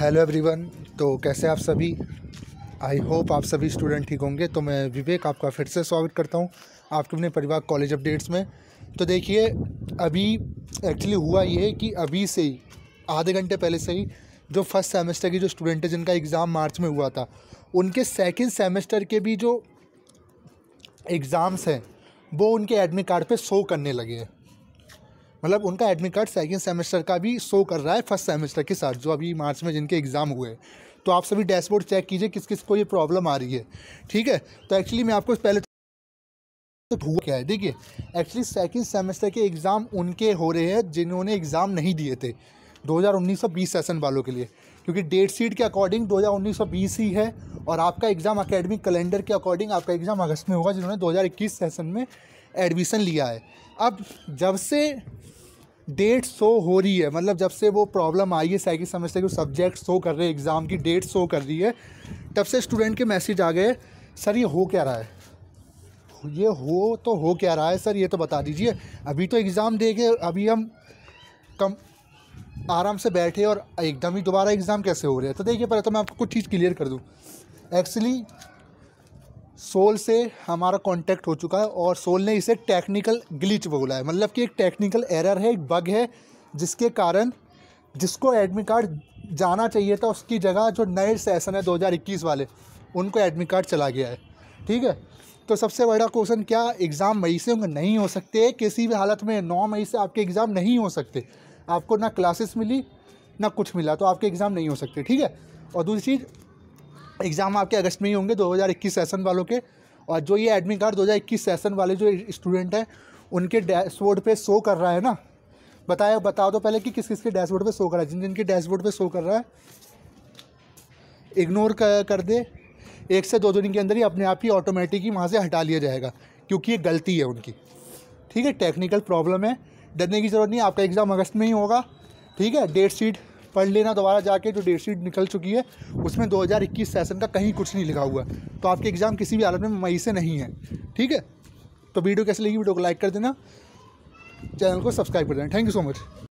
hello everyone तो कैसे आप सभी आई होप आप सभी स्टूडेंट ठीक होंगे तो मैं विवेक आपका फिर से स्वागत करता हूँ आपके अपने परिवार कॉलेज अपडेट्स में तो देखिए अभी एक्चुअली हुआ ये कि अभी से ही आधे घंटे पहले से ही जो फर्स्ट सेमेस्टर की जो स्टूडेंट है जिनका एग्ज़ाम मार्च में हुआ था उनके सेकेंड सेमेस्टर के भी जो एग्ज़ाम्स हैं वो उनके एडमिट कार्ड पर शो करने लगे हैं मतलब उनका एडमिट कार्ड सेकेंड सेमेस्टर का भी शो कर रहा है फर्स्ट सेमेस्टर के साथ जो अभी मार्च में जिनके एग्ज़ाम हुए तो आप सभी डैशबोर्ड चेक कीजिए किस किस को ये प्रॉब्लम आ रही है ठीक है तो एक्चुअली मैं आपको पहले तो हुआ क्या है देखिए एक्चुअली सेकेंड सेमेस्टर के एग्ज़ाम उनके हो रहे हैं जिन्होंने एग्ज़ाम नहीं दिए थे 2019 और 20 सेशन वालों के लिए क्योंकि डेट सीट के अकॉर्डिंग 2019 और 20 ही है और आपका एग्ज़ाम अकेडमिक कैलेंडर के अकॉर्डिंग आपका एग्ज़ाम अगस्त में होगा जिन्होंने 2021 सेशन में एडमिशन लिया है अब जब से डेट शो हो रही है मतलब जब से वो प्रॉब्लम आई है साइकिल सेमेस्टर के सब्जेक्ट शो कर रहे हैं एग्ज़ाम की डेट शो कर रही है तब से स्टूडेंट के मैसेज आ गए सर ये हो क्या रहा है ये हो तो हो क्या रहा है सर ये तो बता दीजिए अभी तो एग्ज़ाम दे के अभी हम कम आराम से बैठे और एकदम ही दोबारा एग्ज़ाम कैसे हो रहे हैं तो देखिए पहले तो मैं आपको कुछ चीज़ क्लियर कर दूँ एक्चुअली सोल से हमारा कांटेक्ट हो चुका है और सोल ने इसे टेक्निकल ग्लिच बोला है मतलब कि एक टेक्निकल एरर है एक बग है जिसके कारण जिसको एडमिट कार्ड जाना चाहिए था उसकी जगह जो नए सेशन है दो वाले उनको एडमिट कार्ड चला गया है ठीक है तो सबसे बड़ा क्वेश्चन क्या एग्ज़ाम मई से होंगे नहीं हो सकते किसी भी हालत में नौ मई से आपके एग्ज़ाम नहीं हो सकते आपको ना क्लासेस मिली ना कुछ मिला तो आपके एग्ज़ाम नहीं हो सकते ठीक है और दूसरी चीज़ एग्ज़ाम आपके अगस्त में ही होंगे 2021 सेशन वालों के और जो ये एडमिट कार्ड 2021 सेशन वाले जो स्टूडेंट हैं उनके डैशबोर्ड पे शो कर रहा है ना बताया बता दो तो पहले कि किस किस के डैशबोर्ड पे शो कर रहा है जिन जिनके डैशबोर्ड पे शो कर रहा है इग्नोर कर, कर दे एक से दो दिन के अंदर ही अपने आप ही ऑटोमेटिक ही वहाँ से हटा लिया जाएगा क्योंकि ये गलती है उनकी ठीक है टेक्निकल प्रॉब्लम है डरने की ज़रूरत नहीं आपका एग्ज़ाम अगस्त में ही होगा ठीक है डेट शीट पढ़ लेना दोबारा जाके जो डेट शीट निकल चुकी है उसमें 2021 सेशन का कहीं कुछ नहीं लिखा हुआ है तो आपके एग्ज़ाम किसी भी हालत में मई से नहीं है ठीक है तो वीडियो कैसे लगी वीडियो को लाइक कर देना चैनल को सब्सक्राइब कर देना थैंक यू सो मच